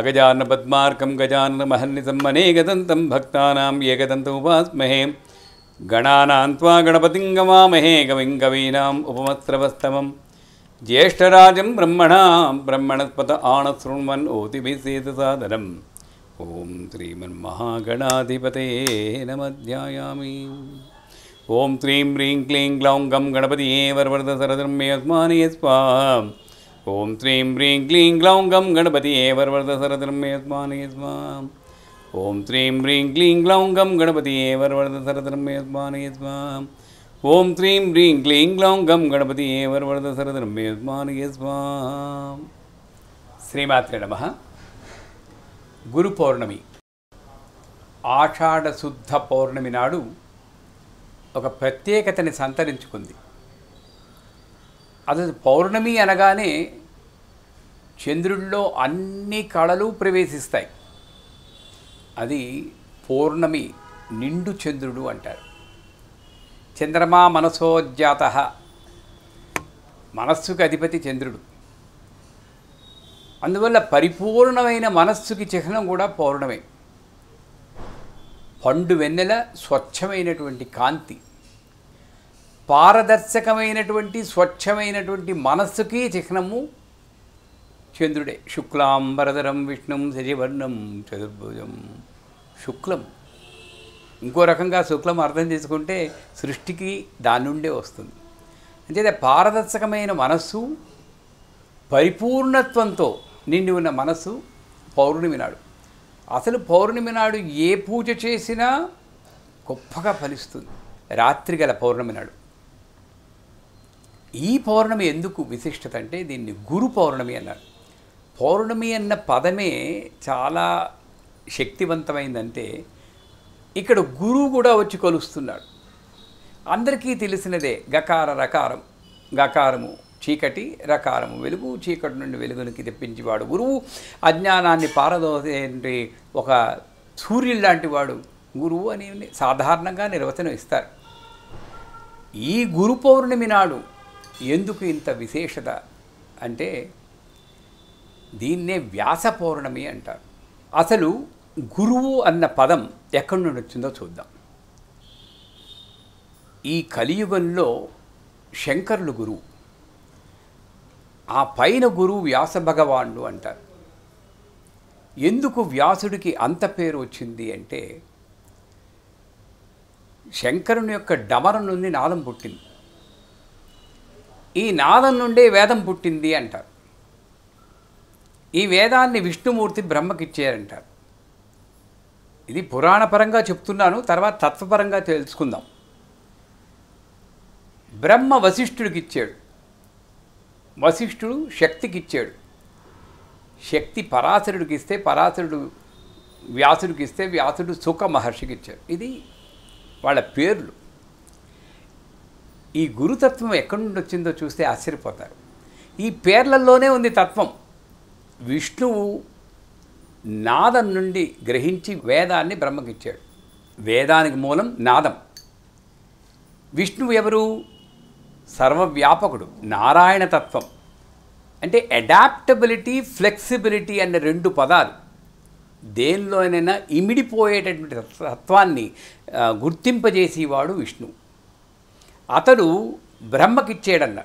अगजानपद्मार्कं गजाननमहन्नितं मनेकदन्तं भक्तानां एकदन्तमुपास्महे गणानां त्वा गणपतिं गवामहे कविं कवीनाम् उपमस्रवस्तमं ज्येष्ठराजं ब्रह्मणां ब्रह्मणस्पत आणशृण्वन् ओतिभिः सेतुसादनम् ॐ श्रीमन्महागणाधिपते नमध्यायामि ॐ श्रीं ह्रीं क्लीं ग्लौं गं गणपतिये वरवरदसरदर्म्यस्माने स्वाहा ఓం శ్రీం బ్రీం క్లీం గ్లౌం గం గణపతి ఏ వరవరద సరదరం యస్మాన్ యస్మాన్ ఓం శ్రీం బ్రీం క్లీం గ్లౌం గం గణపతి ఏ వరవరద సరదరం యస్మాన్ యస్మాన్ ఓం శ్రీం బ్రీం క్లీం గ్లౌం గం గణపతి ఏ వరవరద సరదరం యస్మాన్ యస్మాన్ శ్రీమాత్రే నమ గురు పౌర్ణమి ఆషాఢశుద్ధ పౌర్ణమి నాడు ఒక ప్రత్యేకతని సంతరించుకుంది అసలు పౌర్ణమి అనగానే చంద్రుడిలో అన్ని కళలు ప్రవేశిస్తాయి అది పౌర్ణమి నిండు చంద్రుడు అంటారు చంద్రమా మనసోజాత మనస్సుకి అధిపతి చంద్రుడు అందువల్ల పరిపూర్ణమైన మనస్సుకి చిహ్నం కూడా పౌర్ణమే పండు వెన్నెల స్వచ్ఛమైనటువంటి కాంతి పారదర్శకమైనటువంటి స్వచ్ఛమైనటువంటి మనస్సుకి చిహ్నము చంద్రుడే శుక్లాంబరధరం విష్ణుం శశివర్ణం చతుర్భుజం శుక్లం ఇంకో రకంగా శుక్లం అర్థం చేసుకుంటే సృష్టికి దాని నుండే వస్తుంది అంటే పారదర్శకమైన మనస్సు పరిపూర్ణత్వంతో నిండి ఉన్న మనస్సు పౌర్ణమి నాడు అసలు పౌర్ణమి నాడు ఏ పూజ చేసినా గొప్పగా ఫలిస్తుంది రాత్రి గల పౌర్ణమి నాడు ఈ పౌర్ణమి ఎందుకు విశిష్టత అంటే దీన్ని గురు పౌర్ణమి అన్నాడు పౌర్ణమి అన్న పదమే చాలా శక్తివంతమైందంటే ఇక్కడ గురువు కూడా వచ్చి కొలుస్తున్నాడు అందరికీ తెలిసినదే గకార రకారం గకారము చీకటి రకారము వెలుగు చీకటి నుండి వెలుగునికి తెప్పించేవాడు గురువు అజ్ఞానాన్ని పారదోసేంటి ఒక సూర్యుడు లాంటి వాడు గురువు అని సాధారణంగా నిర్వచనం ఇస్తారు ఈ గురు పౌర్ణమి నాడు ఎందుకు ఇంత విశేషత అంటే దీన్నే వ్యాస పౌర్ణమి అంటారు అసలు గురువు అన్న పదం ఎక్కడి నుండి వచ్చిందో చూద్దాం ఈ కలియుగంలో శంకరులు గురువు ఆ పైన గురువు వ్యాస భగవానుడు అంటారు ఎందుకు వ్యాసుడికి అంత పేరు వచ్చింది అంటే శంకరుని యొక్క డమరం నుండి నాదం పుట్టింది ఈ నాదం నుండే వేదం పుట్టింది అంటారు ఈ వేదాన్ని విష్ణుమూర్తి బ్రహ్మకిచ్చారంటారు ఇది పురాణపరంగా చెప్తున్నాను తర్వాత తత్వపరంగా తెలుసుకుందాం బ్రహ్మ వశిష్ఠుడికి ఇచ్చాడు వశిష్ఠుడు శక్తికి ఇచ్చాడు శక్తి పరాశరుడికి ఇస్తే పరాశరుడు వ్యాసుడికి ఇస్తే వ్యాసుడు సుఖ మహర్షికి ఇచ్చాడు ఇది వాళ్ళ పేర్లు ఈ గురుతత్వం ఎక్కడి నుండి వచ్చిందో చూస్తే ఆశ్చర్యపోతారు ఈ పేర్లలోనే ఉంది తత్వం విష్ణువు నాదం నుండి గ్రహించి వేదాన్ని బ్రహ్మకిచ్చాడు వేదానికి మూలం నాదం విష్ణువు ఎవరు సర్వవ్యాపకుడు నారాయణ తత్వం అంటే అడాప్టబిలిటీ ఫ్లెక్సిబిలిటీ అనే రెండు పదాలు దేనిలోనైనా ఇమిడిపోయేటటువంటి తత్వాన్ని గుర్తింపజేసేవాడు విష్ణువు అతడు బ్రహ్మకిచ్చేడన్న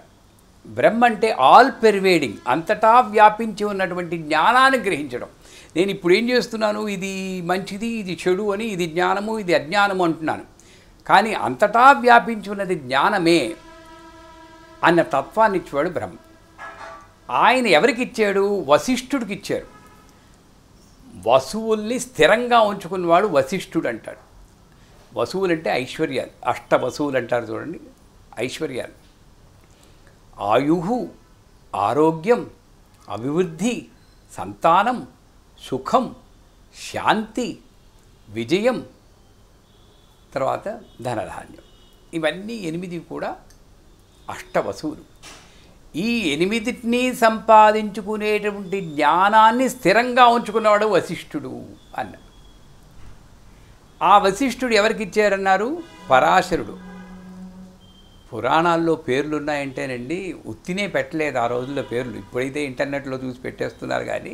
బ్రహ్మ అంటే ఆల్ పెర్వేడింగ్ అంతటా వ్యాపించి ఉన్నటువంటి జ్ఞానాన్ని గ్రహించడం నేను ఇప్పుడు ఏం చేస్తున్నాను ఇది మంచిది ఇది చెడు అని ఇది జ్ఞానము ఇది అజ్ఞానము అంటున్నాను కానీ అంతటా వ్యాపించి ఉన్నది జ్ఞానమే అన్న తత్వాన్ని ఇచ్చేవాడు బ్రహ్మ ఆయన ఎవరికి ఇచ్చాడు వశిష్ఠుడికి ఇచ్చారు వసువుల్ని స్థిరంగా ఉంచుకున్నవాడు వశిష్ఠుడు అంటాడు వసువులు అంటే ఐశ్వర్యాలు అష్ట వసువులు అంటారు చూడండి ఐశ్వర్యాలు ఆయు ఆరోగ్యం అభివృద్ధి సంతానం సుఖం శాంతి విజయం తర్వాత ధనధాన్యం ఇవన్నీ ఎనిమిది కూడా అష్టవసువులు ఈ ఎనిమిదిటిని సంపాదించుకునేటువంటి జ్ఞానాన్ని స్థిరంగా ఉంచుకున్నవాడు వశిష్ఠుడు అన్నాడు ఆ వశిష్ఠుడు ఎవరికి ఇచ్చారన్నారు పరాశరుడు పురాణాల్లో పేర్లు ఉన్నాయంటేనండి ఉత్తినే పెట్టలేదు ఆ రోజుల్లో పేర్లు ఇప్పుడైతే ఇంటర్నెట్లో చూసి పెట్టేస్తున్నారు కానీ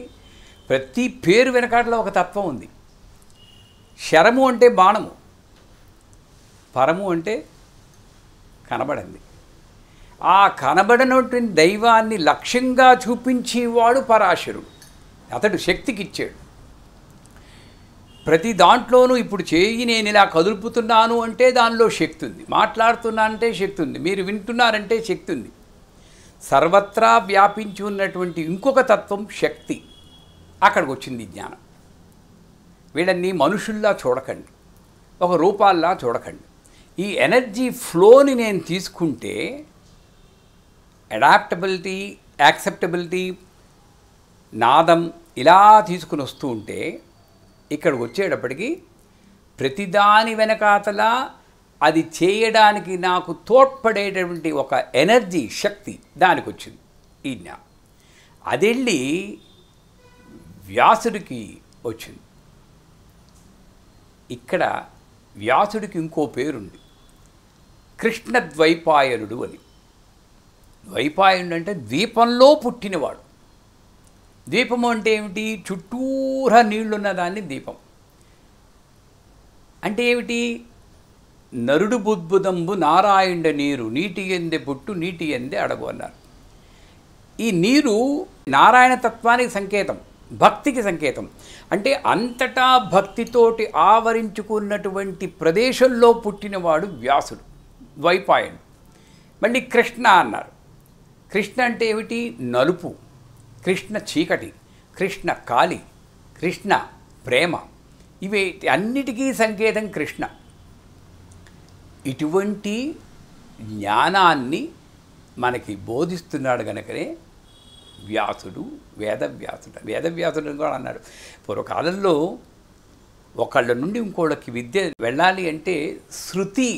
ప్రతి పేరు వెనకాటలో ఒక తత్వం ఉంది శరము అంటే బాణము పరము అంటే కనబడింది ఆ కనబడినటువంటి దైవాన్ని లక్ష్యంగా చూపించేవాడు పరాశరుడు అతడు శక్తికిచ్చాడు ప్రతి దాంట్లోనూ ఇప్పుడు చేయి నేను ఇలా కదులుపుతున్నాను అంటే దానిలో శక్తి ఉంది అంటే శక్తి ఉంది మీరు వింటున్నారంటే శక్తి ఉంది సర్వత్రా వ్యాపించి ఉన్నటువంటి ఇంకొక తత్వం శక్తి అక్కడికి వచ్చింది జ్ఞానం వీళ్ళని మనుషుల్లా చూడకండి ఒక రూపాల్లా చూడకండి ఈ ఎనర్జీ ఫ్లోని నేను తీసుకుంటే అడాప్టబిలిటీ యాక్సెప్టబిలిటీ నాదం ఇలా తీసుకుని వస్తూ ఉంటే ఇక్కడికి వచ్చేటప్పటికి ప్రతిదాని వెనకాతల అది చేయడానికి నాకు తోడ్పడేటటువంటి ఒక ఎనర్జీ శక్తి దానికి వచ్చింది ఈ జ్ఞా అదెళ్ళి వ్యాసుడికి వచ్చింది ఇక్కడ వ్యాసుడికి ఇంకో పేరుంది కృష్ణ ద్వైపాయనుడు అని ద్వైపాయనుడు అంటే ద్వీపంలో పుట్టినవాడు ద్వీపము అంటే ఏమిటి చుట్టూరా నీళ్లున్న దాన్ని దీపం అంటే ఏమిటి నరుడు బుద్భుదంబు నారాయణ నీరు నీటి ఎందే పుట్టు నీటి ఎందే అడగు అన్నారు ఈ నీరు నారాయణ తత్వానికి సంకేతం భక్తికి సంకేతం అంటే అంతటా భక్తితోటి ఆవరించుకున్నటువంటి ప్రదేశంలో పుట్టినవాడు వ్యాసుడు ద్వైపాయనుడు మళ్ళీ కృష్ణ అన్నారు కృష్ణ అంటే ఏమిటి నలుపు కృష్ణ చీకటి కృష్ణ కాలి కృష్ణ ప్రేమ ఇవి అన్నిటికీ సంకేతం కృష్ణ ఇటువంటి జ్ఞానాన్ని మనకి బోధిస్తున్నాడు కనుకనే వ్యాసుడు వేదవ్యాసుడు వేదవ్యాసుడు కూడా అన్నాడు పూర్వకాలంలో ఒకళ్ళ నుండి ఇంకోళ్ళకి విద్య వెళ్ళాలి అంటే శృతి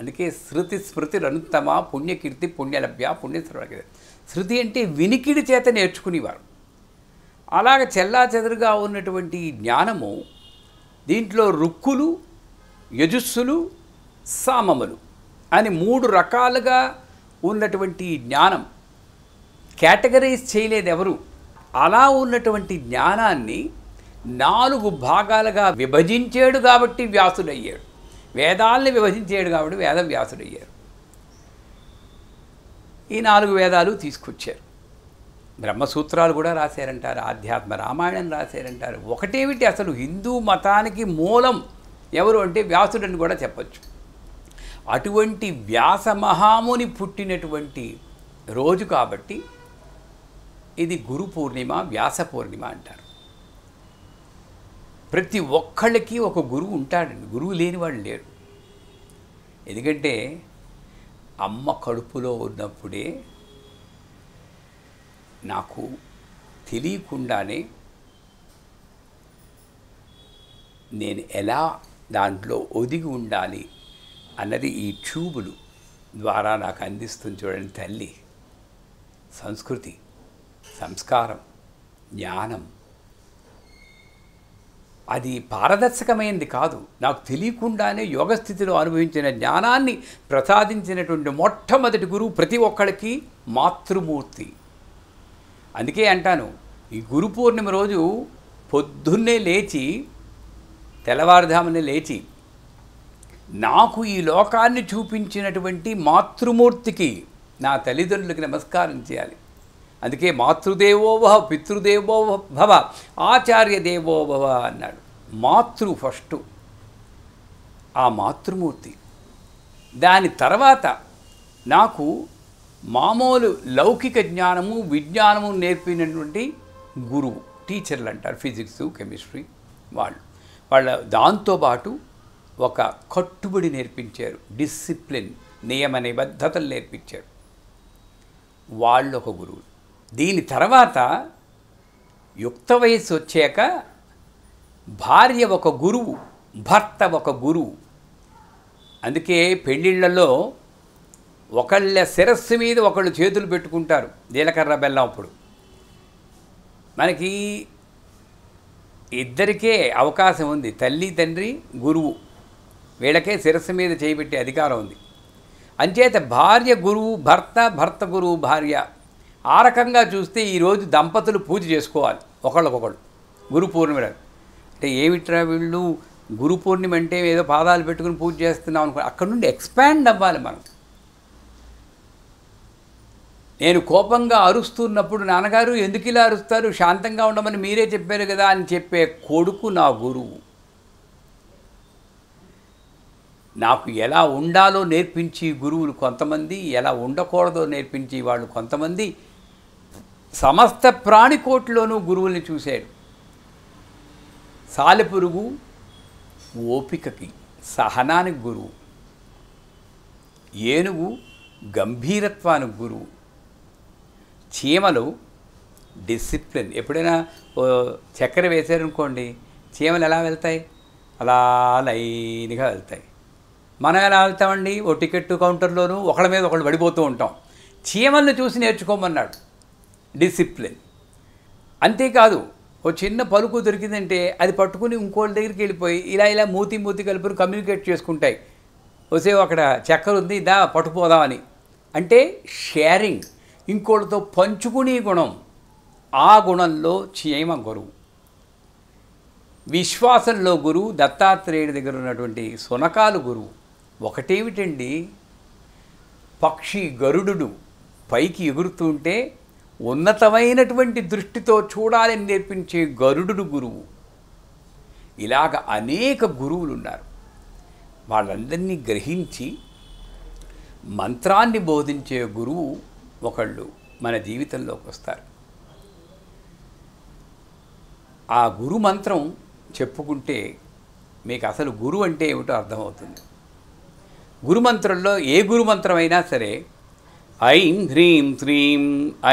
అందుకే శృతి స్మృతి రనుత్తమ పుణ్యకీర్తి పుణ్యలభ్య పుణ్యశ్రవ శృతి అంటే వినికిడి చేత నేర్చుకునేవారు అలాగ చెల్లా చెదరుగా ఉన్నటువంటి జ్ఞానము దీంట్లో రుక్కులు యజుస్సులు సామములు అని మూడు రకాలుగా ఉన్నటువంటి జ్ఞానం కేటగరైజ్ చేయలేదు ఎవరు అలా ఉన్నటువంటి జ్ఞానాన్ని నాలుగు భాగాలుగా విభజించాడు కాబట్టి వ్యాసుడయ్యాడు వేదాల్ని విభజించాడు కాబట్టి వేద వ్యాసుడయ్యారు ఈ నాలుగు వేదాలు తీసుకొచ్చారు బ్రహ్మసూత్రాలు కూడా రాశారంటారు ఆధ్యాత్మ రామాయణం రాశారంటారు ఒకటేమిటి అసలు హిందూ మతానికి మూలం ఎవరు అంటే వ్యాసుడని కూడా చెప్పచ్చు అటువంటి వ్యాస మహాముని పుట్టినటువంటి రోజు కాబట్టి ఇది గురు పూర్ణిమ వ్యాస పూర్ణిమ అంటారు ప్రతి ఒక్కళ్ళకి ఒక గురువు ఉంటాడండి గురువు లేని వాళ్ళు లేరు ఎందుకంటే అమ్మ కడుపులో ఉన్నప్పుడే నాకు తెలియకుండానే నేను ఎలా దాంట్లో ఒదిగి ఉండాలి అన్నది ఈ ట్యూబులు ద్వారా నాకు అందిస్తుంది చూడండి తల్లి సంస్కృతి సంస్కారం జ్ఞానం అది పారదర్శకమైనది కాదు నాకు తెలియకుండానే యోగస్థితిలో అనుభవించిన జ్ఞానాన్ని ప్రసాదించినటువంటి మొట్టమొదటి గురువు ప్రతి ఒక్కడికి మాతృమూర్తి అందుకే అంటాను ఈ గురు పూర్ణిమ రోజు పొద్దున్నే లేచి తెల్లవారుధామనే లేచి నాకు ఈ లోకాన్ని చూపించినటువంటి మాతృమూర్తికి నా తల్లిదండ్రులకి నమస్కారం చేయాలి అందుకే మాతృదేవోభవ పితృదేవో భవ ఆచార్య దేవోభవ అన్నాడు మాతృ ఫస్ట్ ఆ మాతృమూర్తి దాని తర్వాత నాకు మామూలు లౌకిక జ్ఞానము విజ్ఞానము నేర్పినటువంటి గురువు టీచర్లు అంటారు ఫిజిక్స్ కెమిస్ట్రీ వాళ్ళు వాళ్ళ దాంతోపాటు ఒక కట్టుబడి నేర్పించారు డిసిప్లిన్ నియమ నిబద్ధతలు నేర్పించారు వాళ్ళు ఒక గురువులు దీని తర్వాత యుక్త వయసు వచ్చాక భార్య ఒక గురువు భర్త ఒక గురువు అందుకే పెళ్ళిళ్ళలో ఒకళ్ళ శిరస్సు మీద ఒకళ్ళు చేతులు పెట్టుకుంటారు జీలకర్ర బెల్లం అప్పుడు మనకి ఇద్దరికే అవకాశం ఉంది తల్లి తండ్రి గురువు వీళ్ళకే శిరస్సు మీద చేయబెట్టే అధికారం ఉంది అంచేత భార్య గురువు భర్త భర్త గురువు భార్య ఆ రకంగా చూస్తే ఈరోజు దంపతులు పూజ చేసుకోవాలి ఒకళ్ళకొకళ్ళు గురు పూర్ణిమ అంటే ఏమిట్రా వీళ్ళు గురు పూర్ణిమ అంటే ఏదో పాదాలు పెట్టుకుని పూజ చేస్తున్నాం అనుకో అక్కడ నుండి ఎక్స్పాండ్ అవ్వాలి మనం నేను కోపంగా అరుస్తున్నప్పుడు నాన్నగారు ఎందుకు ఇలా అరుస్తారు శాంతంగా ఉండమని మీరే చెప్పారు కదా అని చెప్పే కొడుకు నా గురువు నాకు ఎలా ఉండాలో నేర్పించి గురువులు కొంతమంది ఎలా ఉండకూడదో నేర్పించి వాళ్ళు కొంతమంది సమస్త ప్రాణికోట్లోనూ గురువుల్ని చూశాడు సాలెపురుగు ఓపికకి సహనానికి గురువు ఏనుగు గంభీరత్వానికి గురువు చీమలు డిసిప్లిన్ ఎప్పుడైనా చక్కెర వేశారనుకోండి చీమలు ఎలా వెళ్తాయి అలా లైన్గా వెళ్తాయి మనం ఎలా వెళ్తామండి ఓ టికెట్ కౌంటర్లోనూ ఒకళ్ళ మీద ఒకళ్ళు పడిపోతూ ఉంటాం చీమల్ని చూసి నేర్చుకోమన్నాడు డిసిప్లిన్ అంతేకాదు ఓ చిన్న పలుకు దొరికిందంటే అది పట్టుకుని ఇంకోళ్ళ దగ్గరికి వెళ్ళిపోయి ఇలా ఇలా మూతి మూతి కలుపుని కమ్యూనికేట్ చేసుకుంటాయి వసే అక్కడ చక్కెర ఉంది దా పట్టుపోదామని అంటే షేరింగ్ ఇంకోళ్ళతో పంచుకునే గుణం ఆ గుణంలో చీమ గురువు విశ్వాసంలో గురువు దత్తాత్రేయుడి దగ్గర ఉన్నటువంటి సునకాలు గురువు ఒకటేమిటండి పక్షి గరుడు పైకి ఎగురుతుంటే ఉన్నతమైనటువంటి దృష్టితో చూడాలని నేర్పించే గరుడును గురువు ఇలాగ అనేక గురువులు ఉన్నారు వాళ్ళందరినీ గ్రహించి మంత్రాన్ని బోధించే గురువు ఒకళ్ళు మన జీవితంలోకి వస్తారు ఆ గురు మంత్రం చెప్పుకుంటే మీకు అసలు గురువు అంటే ఏమిటో అర్థమవుతుంది గురుమంత్రంలో ఏ గురుమంత్రమైనా సరే ఐం హ్రీం శ్రీం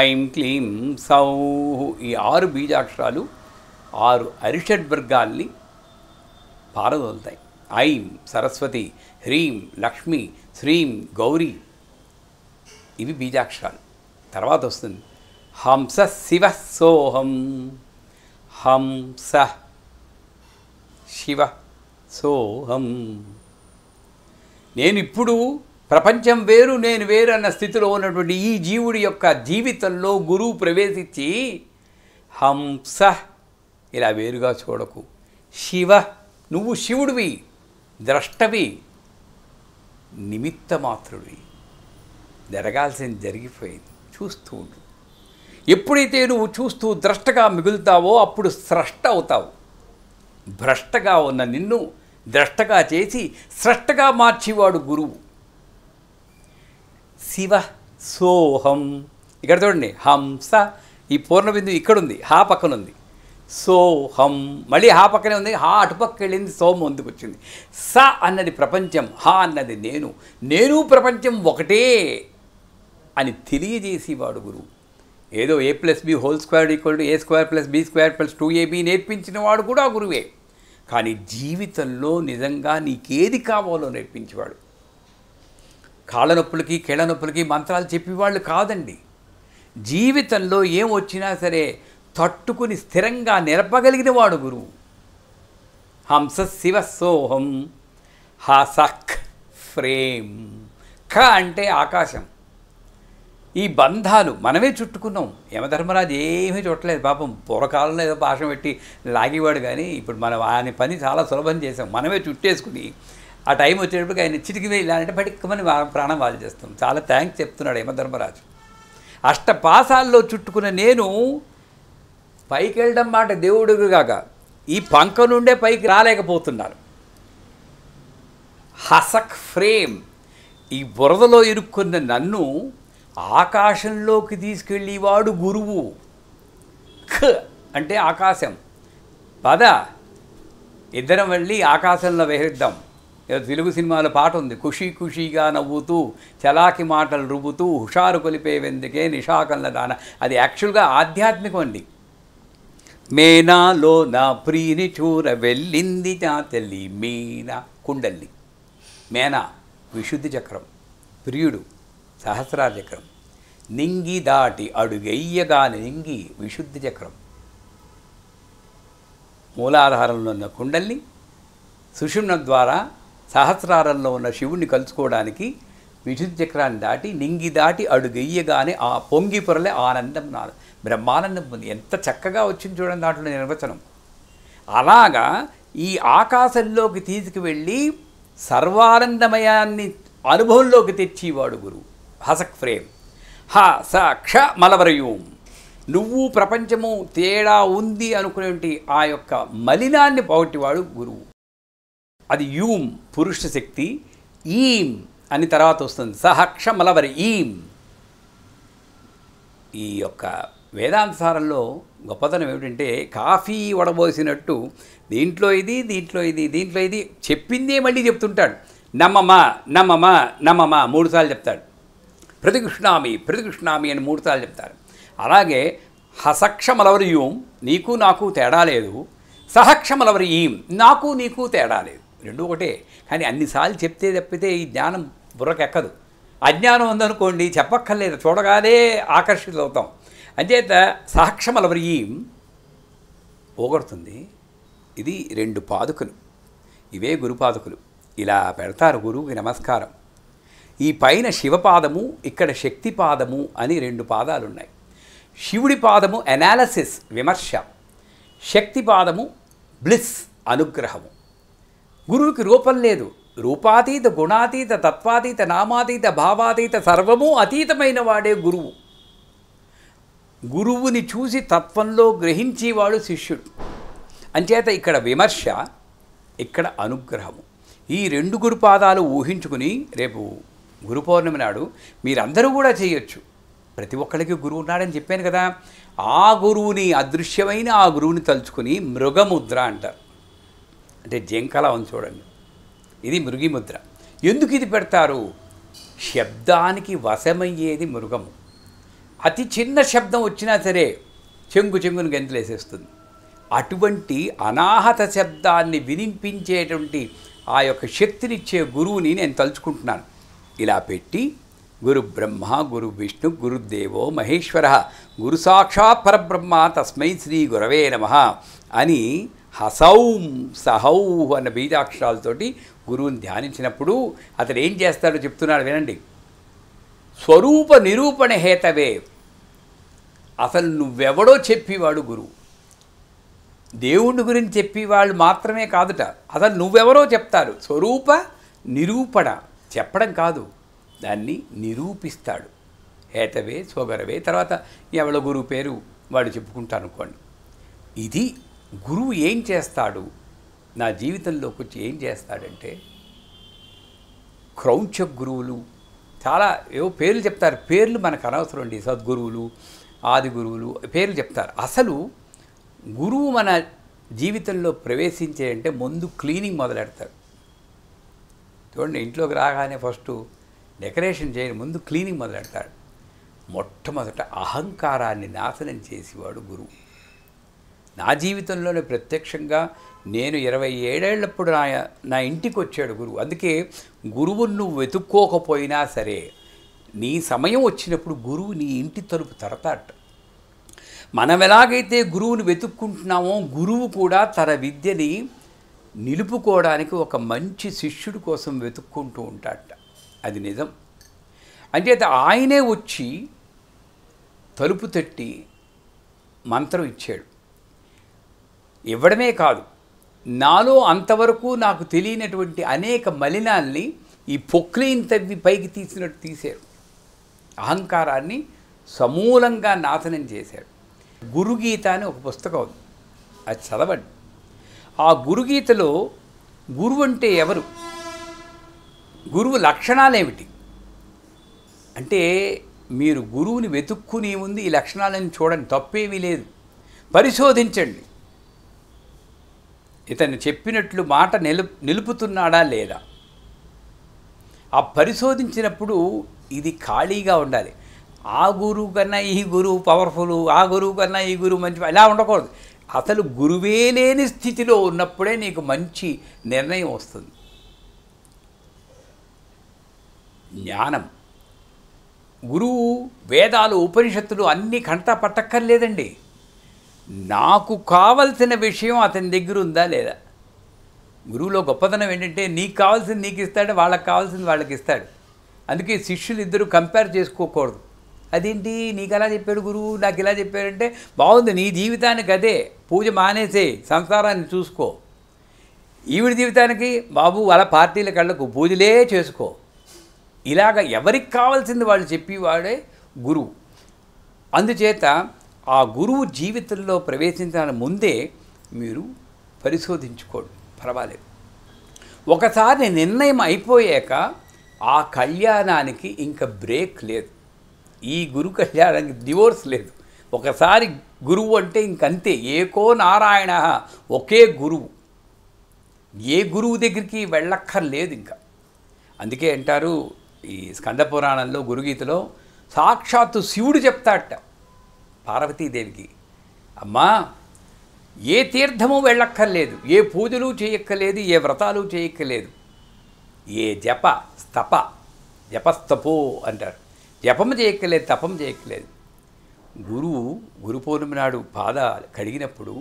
ఐం క్లీం సౌ ఈ ఆరు బీజాక్షరాలు ఆరు అరిషడ్ వర్గాల్ని పారదోలుతాయి ఐం సరస్వతి హ్రీం లక్ష్మి శ్రీం గౌరీ ఇవి బీజాక్షరాలు తర్వాత వస్తుంది హంస శివ సోహం హంస శివ సోహం నేను ఇప్పుడు ప్రపంచం వేరు నేను వేరు అన్న స్థితిలో ఉన్నటువంటి ఈ జీవుడి యొక్క జీవితంలో గురువు ప్రవేశించి హంస ఇలా వేరుగా చూడకు శివ నువ్వు శివుడివి ద్రష్టవి నిమిత్త మాత్రుడివి జరగాల్సింది జరిగిపోయింది చూస్తూ ఉండు ఎప్పుడైతే నువ్వు చూస్తూ ద్రష్టగా మిగులుతావో అప్పుడు స్రష్ట అవుతావు భ్రష్టగా ఉన్న నిన్ను ద్రష్టగా చేసి స్రష్టగా మార్చేవాడు గురువు శివ సోహం ఇక్కడ చూడండి హంస ఈ పూర్ణ ఇక్కడ ఇక్కడుంది హా పక్కన ఉంది సోహం మళ్ళీ హా పక్కనే ఉంది హా అటుపక్క వెళ్ళింది సోమ ముందుకు వచ్చింది స అన్నది ప్రపంచం హా అన్నది నేను నేను ప్రపంచం ఒకటే అని తెలియజేసేవాడు గురువు ఏదో A plus B whole square equal to A square plus B square plus two A B నేర్పించిన వాడు కూడా గురువే కానీ జీవితంలో నిజంగా నీకేది కావాలో నేర్పించేవాడు కాళ్ళ నొప్పులకి కీళ్ళ నొప్పులకి మంత్రాలు చెప్పేవాళ్ళు కాదండి జీవితంలో ఏం వచ్చినా సరే తట్టుకుని స్థిరంగా నిలపగలిగిన వాడు గురువు హంస శివ సోహం హసక్ ఫ్రేమ్ క అంటే ఆకాశం ఈ బంధాలు మనమే చుట్టుకున్నాం యమధర్మరాజు ఏమీ చుట్టలేదు పాపం పూర్వకాలంలో ఏదో భాషం పెట్టి లాగేవాడు కానీ ఇప్పుడు మనం ఆయన పని చాలా సులభం చేసాం మనమే చుట్టేసుకుని ఆ టైం వచ్చేటప్పటికి ఆయన చిటికి వేయాలంటే పటిక్కమని ప్రాణం వాళ్ళు చేస్తాం చాలా థ్యాంక్స్ చెప్తున్నాడు యమధర్మరాజు అష్టపాసాల్లో చుట్టుకున్న నేను పైకి వెళ్ళడం మాట కాక ఈ పంక నుండే పైకి రాలేకపోతున్నారు హసక్ ఫ్రేమ్ ఈ బురదలో ఇరుక్కున్న నన్ను ఆకాశంలోకి తీసుకెళ్ళేవాడు గురువు ఖ అంటే ఆకాశం పద ఇద్దరం వెళ్ళి ఆకాశంలో వేద్దాం తెలుగు సినిమాలో పాట ఉంది ఖుషీ ఖుషీగా నవ్వుతూ చలాకి మాటలు రుబ్బుతూ హుషారు కొలిపే వెందుకే నిషాకంల దాన అది యాక్చువల్గా ఆధ్యాత్మికం అండి మేనాలో నా ప్రీని చూర వెళ్ళింది నా తల్లి మీనా కుండల్లి మేనా విశుద్ధి చక్రం ప్రియుడు సహస్రార చక్రం నింగి దాటి అడుగెయ్యగాని నింగి విశుద్ధి చక్రం మూలాధారంలో ఉన్న కుండల్ని సుషుమ్న ద్వారా సహస్రారంలో ఉన్న శివుణ్ణి కలుసుకోవడానికి విద్యుత్ చక్రాన్ని దాటి నింగి దాటి అడుగెయ్యగానే ఆ పొంగి పొరలే ఆనందం నా బ్రహ్మానందం పొంది ఎంత చక్కగా వచ్చింది చూడండి దాంట్లో నిర్వచనం అలాగా ఈ ఆకాశంలోకి తీసుకువెళ్ళి సర్వానందమయాన్ని అనుభవంలోకి తెచ్చేవాడు గురువు హసక్ ఫ్రేమ్ హ స క్ష మలవరయూం నువ్వు ప్రపంచము తేడా ఉంది అనుకునేటి ఆ యొక్క మలినాన్ని పోగొట్టేవాడు గురువు అది యూం పురుష శక్తి ఈం అని తర్వాత వస్తుంది సహక్ష మలవరి ఈం ఈ యొక్క వేదాంతసారంలో గొప్పతనం ఏమిటంటే కాఫీ వడబోసినట్టు దీంట్లో ఇది దీంట్లో ఇది దీంట్లో ఇది చెప్పిందే మళ్ళీ చెప్తుంటాడు నమ్మమా నమ్మమా నమ్మమా మూడుసార్లు చెప్తాడు ప్రతికృష్ణామి ప్రతికృష్ణామి అని మూడుసార్లు చెప్తారు అలాగే హసక్షమలవరి యూం నీకు నాకు తేడా లేదు సహక్షమలవరి ఈం నాకు నీకు తేడా లేదు రెండు ఒకటే కానీ అన్నిసార్లు చెప్తే తప్పితే ఈ జ్ఞానం బుర్రకెక్కదు అజ్ఞానం ఉందనుకోండి చెప్పక్కర్లేదు చూడగానే ఆకర్షితులవుతాం అంచేత సాక్షమలవరియి పోగొడుతుంది ఇది రెండు పాదుకలు ఇవే గురుపాదుకులు ఇలా పెడతారు గురువుకి నమస్కారం ఈ పైన శివపాదము ఇక్కడ శక్తిపాదము అని రెండు పాదాలు ఉన్నాయి శివుడి పాదము అనాలసిస్ విమర్శ శక్తిపాదము బ్లిస్ అనుగ్రహము గురువుకి రూపం లేదు రూపాతీత గుణాతీత తత్వాతీత నామాతీత భావాతీత సర్వము అతీతమైన వాడే గురువు గురువుని చూసి తత్వంలో గ్రహించేవాడు శిష్యుడు అంచేత ఇక్కడ విమర్శ ఇక్కడ అనుగ్రహము ఈ రెండు గురుపాదాలు ఊహించుకుని రేపు గురు పౌర్ణమి నాడు మీరందరూ కూడా చేయొచ్చు ప్రతి ఒక్కరికి గురువు ఉన్నాడని చెప్పాను కదా ఆ గురువుని అదృశ్యమైన ఆ గురువుని తలుచుకుని మృగముద్ర అంటారు అంటే జింకలా ఉంది చూడండి ఇది ముద్ర ఎందుకు ఇది పెడతారు శబ్దానికి వశమయ్యేది మృగము అతి చిన్న శబ్దం వచ్చినా సరే చెంగు చెంగును గెంతులేసేస్తుంది అటువంటి అనాహత శబ్దాన్ని వినిపించేటువంటి ఆ యొక్క శక్తినిచ్చే గురువుని నేను తలుచుకుంటున్నాను ఇలా పెట్టి గురు బ్రహ్మ గురు విష్ణు గురుదేవో మహేశ్వర గురు సాక్షాత్ పరబ్రహ్మ తస్మై శ్రీ గురవే నమ అని హసౌం సహౌ అన్న బీజాక్షరాలతోటి గురువుని ధ్యానించినప్పుడు అతడు ఏం చేస్తాడో చెప్తున్నాడు వినండి స్వరూప నిరూపణ హేతవే అసలు నువ్వెవడో చెప్పేవాడు గురువు దేవుడి గురించి చెప్పేవాళ్ళు మాత్రమే కాదుట అసలు నువ్వెవరో చెప్తారు స్వరూప నిరూపణ చెప్పడం కాదు దాన్ని నిరూపిస్తాడు హేతవే స్వగరవే తర్వాత ఎవడో గురువు పేరు వాడు చెప్పుకుంటా అనుకోండి ఇది గురువు ఏం చేస్తాడు నా జీవితంలోకి వచ్చి ఏం చేస్తాడంటే క్రౌంచ గురువులు చాలా ఏవో పేర్లు చెప్తారు పేర్లు మనకు అనవసరం అండి సద్గురువులు ఆది గురువులు పేర్లు చెప్తారు అసలు గురువు మన జీవితంలో ప్రవేశించే అంటే ముందు క్లీనింగ్ మొదలెడతారు చూడండి ఇంట్లోకి రాగానే ఫస్ట్ డెకరేషన్ చేయని ముందు క్లీనింగ్ మొదలెడతాడు మొట్టమొదట అహంకారాన్ని నాశనం చేసేవాడు గురువు నా జీవితంలోనే ప్రత్యక్షంగా నేను ఇరవై ఏడేళ్ళప్పుడు నా నా ఇంటికి వచ్చాడు గురువు అందుకే గురువును నువ్వు వెతుక్కోకపోయినా సరే నీ సమయం వచ్చినప్పుడు గురువు నీ ఇంటి తలుపు తడతాట మనం ఎలాగైతే గురువుని వెతుక్కుంటున్నామో గురువు కూడా తన విద్యని నిలుపుకోవడానికి ఒక మంచి శిష్యుడి కోసం వెతుక్కుంటూ ఉంటాడట అది నిజం అంచేత ఆయనే వచ్చి తలుపు తట్టి మంత్రం ఇచ్చాడు ఇవ్వడమే కాదు నాలో అంతవరకు నాకు తెలియనటువంటి అనేక మలినాల్ని ఈ పొక్లీన్ తవ్వి పైకి తీసినట్టు తీశారు అహంకారాన్ని సమూలంగా నాశనం చేశారు గురుగీత అని ఒక పుస్తకం ఉంది అది చదవండి ఆ గురుగీతలో గురువు అంటే ఎవరు గురువు లక్షణాలేమిటి అంటే మీరు గురువుని వెతుక్కుని ఉంది ఈ లక్షణాలను చూడండి తప్పేమీ లేదు పరిశోధించండి ఇతను చెప్పినట్లు మాట నిలు నిలుపుతున్నాడా లేదా ఆ పరిశోధించినప్పుడు ఇది ఖాళీగా ఉండాలి ఆ గురువు కన్నా ఈ గురువు పవర్ఫుల్ ఆ గురువు కన్నా ఈ గురువు మంచి ఇలా ఉండకూడదు అసలు గురువే లేని స్థితిలో ఉన్నప్పుడే నీకు మంచి నిర్ణయం వస్తుంది జ్ఞానం గురువు వేదాలు ఉపనిషత్తులు అన్నీ కంట పట్టక్కర్లేదండి నాకు కావలసిన విషయం అతని దగ్గర ఉందా లేదా గురువులో గొప్పతనం ఏంటంటే నీకు కావాల్సింది నీకు ఇస్తాడు వాళ్ళకి కావాల్సింది వాళ్ళకి ఇస్తాడు అందుకే శిష్యులు ఇద్దరు కంపేర్ చేసుకోకూడదు అదేంటి నీకు ఎలా చెప్పాడు గురువు నాకు ఇలా చెప్పాడంటే బాగుంది నీ జీవితానికి అదే పూజ మానేసే సంసారాన్ని చూసుకో ఈవిడ జీవితానికి బాబు వాళ్ళ పార్టీల కళ్ళకు పూజలే చేసుకో ఇలాగ ఎవరికి కావాల్సింది వాళ్ళు చెప్పేవాడే గురువు అందుచేత ఆ గురువు జీవితంలో ప్రవేశించిన ముందే మీరు పరిశోధించుకోండి పర్వాలేదు ఒకసారి నిర్ణయం అయిపోయాక ఆ కళ్యాణానికి ఇంకా బ్రేక్ లేదు ఈ గురు కళ్యాణానికి డివోర్స్ లేదు ఒకసారి గురువు అంటే ఇంకంతే ఏకో నారాయణ ఒకే గురువు ఏ గురువు దగ్గరికి వెళ్ళక్కర్లేదు ఇంకా అందుకే అంటారు ఈ స్కంద పురాణంలో గురుగీతలో సాక్షాత్తు శివుడు చెప్తాట పార్వతీదేవికి అమ్మా ఏ తీర్థము వెళ్ళక్కర్లేదు ఏ పూజలు చేయక్కర్లేదు ఏ వ్రతాలు చేయక్కర్లేదు ఏ జప స్తప జపస్తపో అంటారు జపం చేయక్కర్లేదు తపం చేయక్కర్లేదు గురువు గురు పౌర్ణమి నాడు పాద కడిగినప్పుడు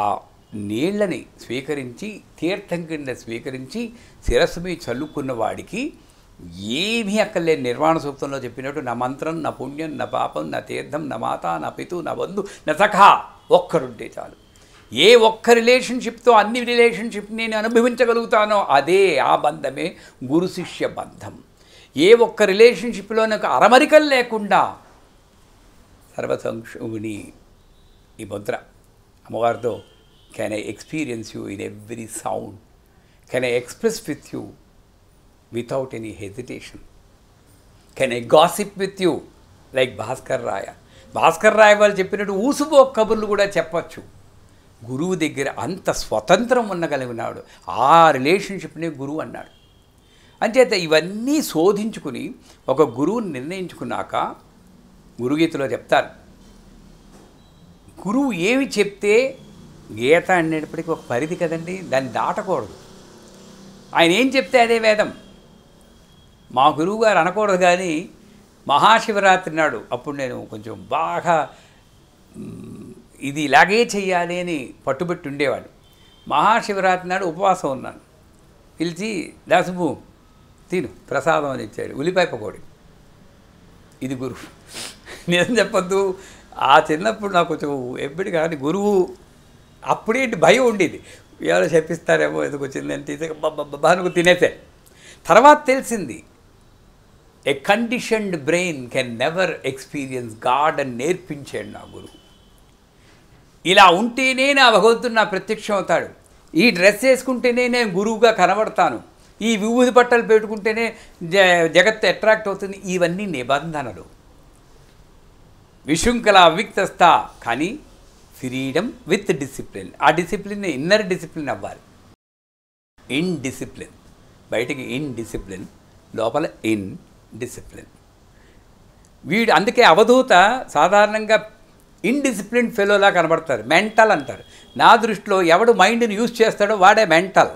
ఆ నీళ్లని స్వీకరించి తీర్థం కింద స్వీకరించి శిరస్సు మీద చల్లుకున్న వాడికి ఏమీ అక్కర్లేని నిర్వాణ సూక్తంలో చెప్పినట్టు నా మంత్రం నా పుణ్యం నా పాపం నా తీర్థం నా మాత నా పితు నా బంధు నా సఖా ఒక్కరుంటే చాలు ఏ ఒక్క రిలేషన్షిప్తో అన్ని రిలేషన్షిప్ నేను అనుభవించగలుగుతానో అదే ఆ బంధమే గురు శిష్య బంధం ఏ ఒక్క రిలేషన్షిప్లో నాకు అరమరికలు లేకుండా సర్వసంక్షుని ఈ ముద్ర అమ్మవారితో can I experience you in every sound can I express with you without any hesitation can I gossip with you like Bhaskar Raya Bhaskar రాయ వాళ్ళు చెప్పినట్టు ఊసుబో కబుర్లు కూడా చెప్పచ్చు గురువు దగ్గర అంత స్వతంత్రం ఉన్నగలిగినాడు ఆ రిలేషన్షిప్నే గురువు అన్నాడు అంచేత ఇవన్నీ శోధించుకుని ఒక గురువుని నిర్ణయించుకున్నాక గురుగీతలో చెప్తారు గురువు ఏమి చెప్తే గీత అనేటప్పటికీ ఒక పరిధి కదండి దాన్ని దాటకూడదు ఆయన ఏం చెప్తే అదే వేదం మా గురువుగారు అనకూడదు కానీ మహాశివరాత్రి నాడు అప్పుడు నేను కొంచెం బాగా ఇది ఇలాగే చెయ్యాలి అని పట్టుబెట్టి ఉండేవాడు మహాశివరాత్రి నాడు ఉపవాసం ఉన్నాను పిలిచి దాసుభూ తిను ప్రసాదం అని ఇచ్చాడు ఉల్లిపాయ పకోడి ఇది గురువు నేను చెప్పద్దు ఆ చిన్నప్పుడు నాకు కొంచెం ఎప్పుడు కానీ గురువు అప్పుడేంటి భయం ఉండేది ఎవరో చెప్పిస్తారేమో ఎందుకు వచ్చిందంటే బాబా నువ్వు తినేసే తర్వాత తెలిసింది a conditioned brain can never experience God అని నేర్పించాడు నా గురువు ఇలా ఉంటేనే నా భగవంతుడు నా ప్రత్యక్షం అవుతాడు ఈ డ్రెస్ వేసుకుంటేనే నేను గురువుగా కనబడతాను ఈ వివిధి బట్టలు పెట్టుకుంటేనే జగత్ అట్రాక్ట్ అవుతుంది ఇవన్నీ నిబంధనలు విశృంఖల అవిక్తస్థ కానీ ఫ్రీడమ్ విత్ డిసిప్లిన్ ఆ డిసిప్లిన్ ఇన్నర్ డిసిప్లిన్ అవ్వాలి ఇన్ డిసిప్లిన్ బయటికి ఇన్ డిసిప్లిన్ లోపల ఇన్ డిసిప్లిన్ వీడు అందుకే అవధూత సాధారణంగా ఇన్డిసిప్లిన్ ఫెలోలా కనబడతారు మెంటల్ అంటారు నా దృష్టిలో ఎవడు మైండ్ని యూజ్ చేస్తాడో వాడే మెంటల్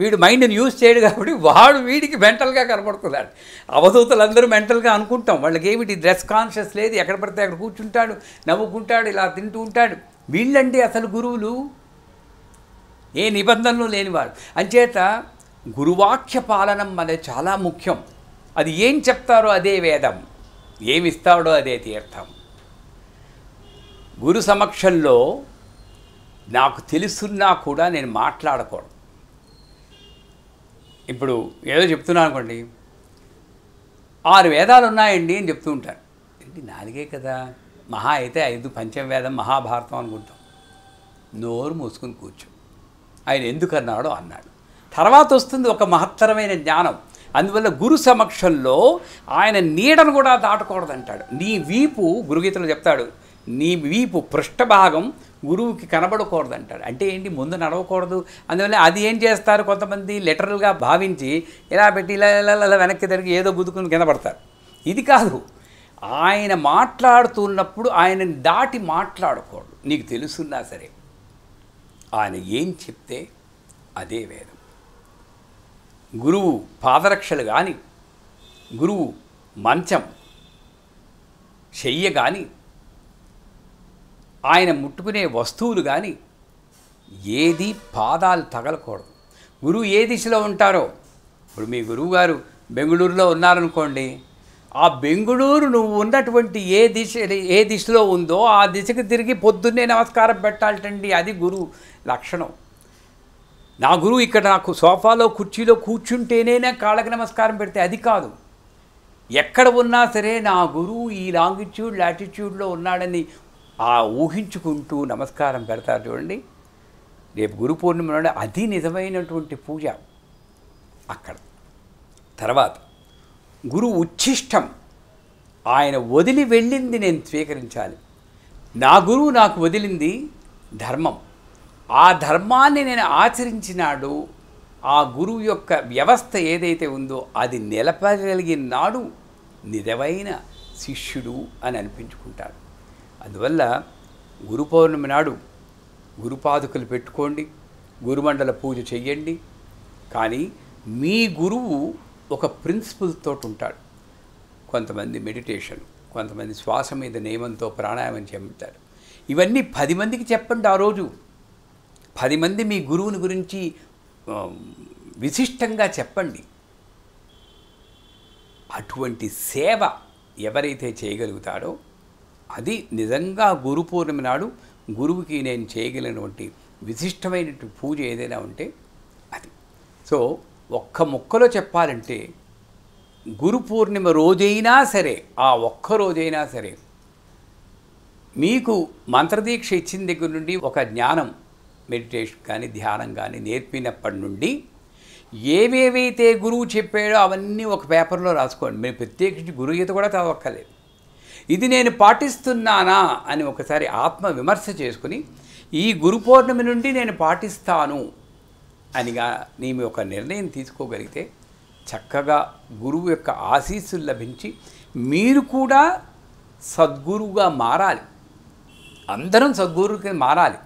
వీడు మైండ్ని యూజ్ చేయడు కాబట్టి వాడు వీడికి మెంటల్గా కనబడుతున్నాడు అందరూ మెంటల్గా అనుకుంటాం వాళ్ళకి ఏమిటి డ్రెస్ కాన్షియస్ లేదు ఎక్కడ పడితే అక్కడ కూర్చుంటాడు నవ్వుకుంటాడు ఇలా తింటూ ఉంటాడు వీళ్ళండి అసలు గురువులు ఏ నిబంధనలు లేనివాడు అంచేత గురువాక్య పాలనం అనేది చాలా ముఖ్యం అది ఏం చెప్తారో అదే వేదం ఏమిస్తాడో అదే తీర్థం గురు సమక్షంలో నాకు తెలుసున్నా కూడా నేను మాట్లాడకూడదు ఇప్పుడు ఏదో చెప్తున్నాను అనుకోండి ఆరు వేదాలు ఉన్నాయండి అని చెప్తూ ఉంటాను ఏంటి నాలుగే కదా మహా అయితే ఐదు పంచమవేదం మహాభారతం అనుకుంటాం నోరు మూసుకుని కూర్చో ఆయన ఎందుకన్నాడో అన్నాడు తర్వాత వస్తుంది ఒక మహత్తరమైన జ్ఞానం అందువల్ల గురు సమక్షంలో ఆయన నీడను కూడా దాటకూడదంటాడు నీ వీపు గురుగీతలు చెప్తాడు నీ వీపు పృష్ఠభాగం గురువుకి కనబడకూడదంటాడు అంటే ఏంటి ముందు నడవకూడదు అందువల్ల అది ఏం చేస్తారు కొంతమంది లెటరల్గా భావించి ఇలా పెట్టి ఇలా ఇలా ఇలా వెనక్కి తిరిగి ఏదో గుదుకుని కింద పడతారు ఇది కాదు ఆయన మాట్లాడుతున్నప్పుడు ఆయనని దాటి మాట్లాడకూడదు నీకు తెలుసున్నా సరే ఆయన ఏం చెప్తే అదే వేదం గురువు పాదరక్షలు కానీ గురువు మంచం చెయ్య కానీ ఆయన ముట్టుకునే వస్తువులు కానీ ఏది పాదాలు తగలకూడదు గురువు ఏ దిశలో ఉంటారో ఇప్పుడు మీ గురువుగారు బెంగళూరులో ఉన్నారనుకోండి ఆ బెంగళూరు నువ్వు ఉన్నటువంటి ఏ దిశ ఏ దిశలో ఉందో ఆ దిశకు తిరిగి పొద్దున్నే నమస్కారం పెట్టాలటండి అది గురువు లక్షణం నా గురువు ఇక్కడ నాకు సోఫాలో కుర్చీలో కూర్చుంటేనే కాళ్ళకి నమస్కారం పెడితే అది కాదు ఎక్కడ ఉన్నా సరే నా గురువు ఈ లాంగిట్యూడ్ లాటిట్యూడ్లో ఉన్నాడని ఆ ఊహించుకుంటూ నమస్కారం పెడతారు చూడండి రేపు గురు పూర్ణిమ అది నిజమైనటువంటి పూజ అక్కడ తర్వాత గురు ఉచ్ఛిష్టం ఆయన వదిలి వెళ్ళింది నేను స్వీకరించాలి నా గురువు నాకు వదిలింది ధర్మం ఆ ధర్మాన్ని నేను ఆచరించినాడు ఆ గురువు యొక్క వ్యవస్థ ఏదైతే ఉందో అది నిలపగలిగిన నాడు నిజమైన శిష్యుడు అని అనిపించుకుంటాడు అందువల్ల గురు పౌర్ణమి నాడు గురుపాదుకలు పెట్టుకోండి గురుమండల పూజ చెయ్యండి కానీ మీ గురువు ఒక ప్రిన్సిపల్తో ఉంటాడు కొంతమంది మెడిటేషన్ కొంతమంది శ్వాస మీద నియమంతో ప్రాణాయామం చెబుతారు ఇవన్నీ పది మందికి చెప్పండి ఆ రోజు పది మంది మీ గురువుని గురించి విశిష్టంగా చెప్పండి అటువంటి సేవ ఎవరైతే చేయగలుగుతాడో అది నిజంగా గురు పూర్ణిమ నాడు గురువుకి నేను చేయగలిగినటువంటి విశిష్టమైనటువంటి పూజ ఏదైనా ఉంటే అది సో ఒక్క మొక్కలో చెప్పాలంటే గురు పూర్ణిమ రోజైనా సరే ఆ ఒక్క రోజైనా సరే మీకు మంత్రదీక్ష ఇచ్చిన దగ్గర నుండి ఒక జ్ఞానం మెడిటేషన్ కానీ ధ్యానం కానీ నేర్పినప్పటి నుండి ఏవేవైతే గురువు చెప్పాడో అవన్నీ ఒక పేపర్లో రాసుకోండి మీరు ప్రత్యేకించి గురువు ఈత కూడా చదవక్కర్లేదు ఇది నేను పాటిస్తున్నానా అని ఒకసారి ఆత్మ విమర్శ చేసుకుని ఈ గురు పౌర్ణమి నుండి నేను పాటిస్తాను అనిగా నేను ఒక నిర్ణయం తీసుకోగలిగితే చక్కగా గురువు యొక్క ఆశీస్సులు లభించి మీరు కూడా సద్గురువుగా మారాలి అందరం సద్గురువుకి మారాలి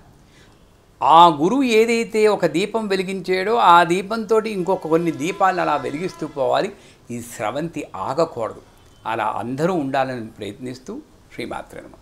ఆ గురువు ఏదైతే ఒక దీపం వెలిగించాడో ఆ దీపంతో ఇంకొక కొన్ని దీపాలను అలా వెలిగిస్తూ పోవాలి ఈ స్రవంతి ఆగకూడదు అలా అందరూ ఉండాలని ప్రయత్నిస్తూ శ్రీమాత్రనమా